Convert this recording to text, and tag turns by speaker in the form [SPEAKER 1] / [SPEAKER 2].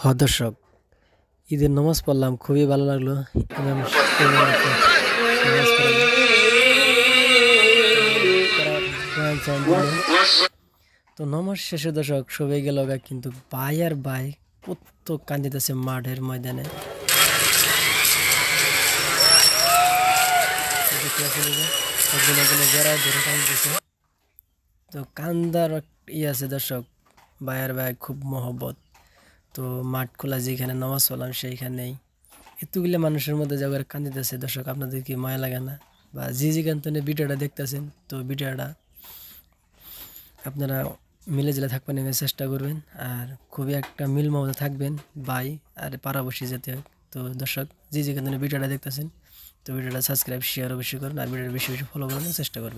[SPEAKER 1] হ হ্যাঁ, দর্শক ঈদের নামাজ পড়লাম খুবই ভালো লাগলো তো নমাজ শেষে দর্শক সবে গেল কিন্তু বাই আর ভাই কত কান্দিতেছে মাঠের ময়দানে তো কান্দার ই আছে দর্শক বাইয়ার ভাই খুব মহব্বত তো মাঠ খোলা যেখানে নামাজ পড়লাম সেইখানেই এতগুলো মানুষের মধ্যে যাবার কান্দিতেছে দর্শক আপনাদের কি মায়া লাগে না বা যে যেখান থেকে ভিডিওটা দেখতেছেন তো ভিডিওটা আপনারা মিলে জেলে থাকবেন চেষ্টা করবেন আর খুবই একটা মিল মমতা থাকবেন বাই আর পারাবশি যেতে হয় তো দর্শক যে যেখান থেকে ভিডিওটা দেখতেছেন তো ভিডিওটা সাবস্ক্রাইব শেয়ার অবশ্যই করুন আর ভিডিওটা বেশি বেশি ফলো করানোর চেষ্টা করবেন